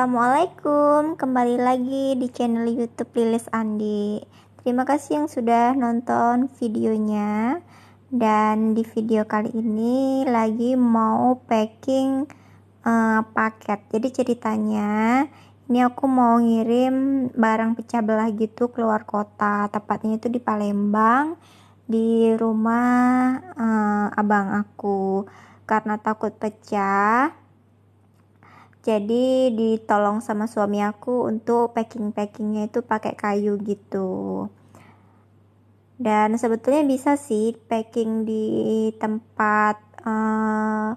Assalamualaikum, kembali lagi di channel YouTube Lilis Andi. Terima kasih yang sudah nonton videonya. Dan di video kali ini lagi mau packing uh, paket. Jadi ceritanya ini aku mau ngirim barang pecah belah gitu keluar kota. Tepatnya itu di Palembang di rumah uh, abang aku karena takut pecah jadi ditolong sama suami aku untuk packing packingnya itu pakai kayu gitu dan sebetulnya bisa sih packing di tempat eh,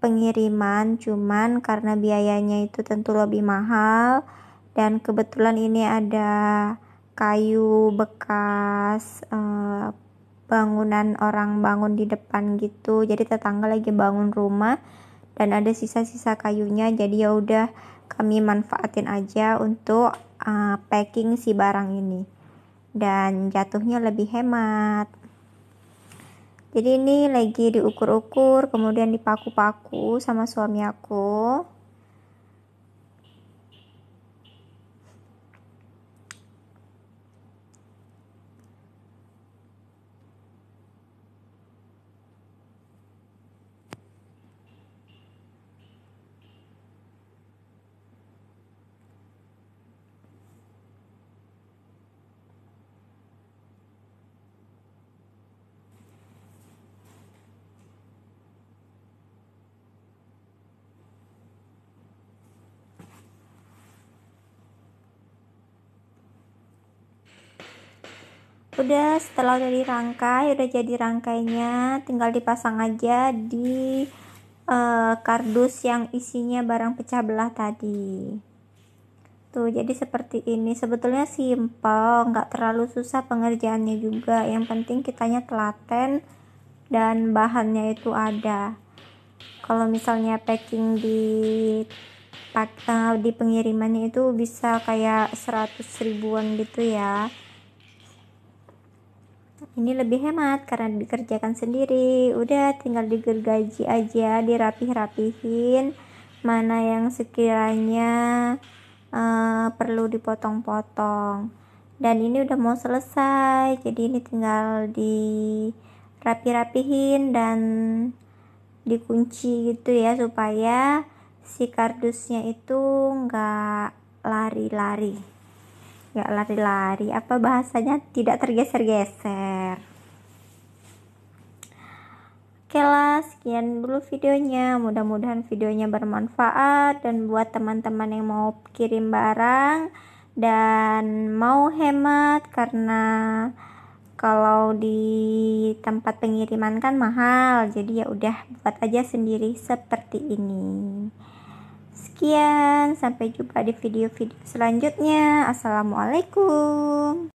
pengiriman cuman karena biayanya itu tentu lebih mahal dan kebetulan ini ada kayu bekas eh, bangunan orang bangun di depan gitu jadi tetangga lagi bangun rumah dan ada sisa-sisa kayunya jadi ya udah kami manfaatin aja untuk uh, packing si barang ini dan jatuhnya lebih hemat jadi ini lagi diukur-ukur kemudian dipaku-paku sama suami aku udah setelah udah dirangkai udah jadi rangkainya tinggal dipasang aja di uh, kardus yang isinya barang pecah belah tadi tuh jadi seperti ini sebetulnya simpel nggak terlalu susah pengerjaannya juga yang penting kitanya telaten dan bahannya itu ada kalau misalnya packing di eh, di pengirimannya itu bisa kayak 100 ribuan gitu ya ini lebih hemat karena dikerjakan sendiri. Udah tinggal digergaji aja, dirapih-rapihin mana yang sekiranya uh, perlu dipotong-potong. Dan ini udah mau selesai, jadi ini tinggal dirapih rapihin dan dikunci gitu ya supaya si kardusnya itu nggak lari-lari nggak lari-lari apa bahasanya tidak tergeser-geser oke lah sekian dulu videonya mudah-mudahan videonya bermanfaat dan buat teman-teman yang mau kirim barang dan mau hemat karena kalau di tempat pengiriman kan mahal jadi ya udah buat aja sendiri seperti ini Sekian, sampai jumpa di video-video selanjutnya. Assalamualaikum.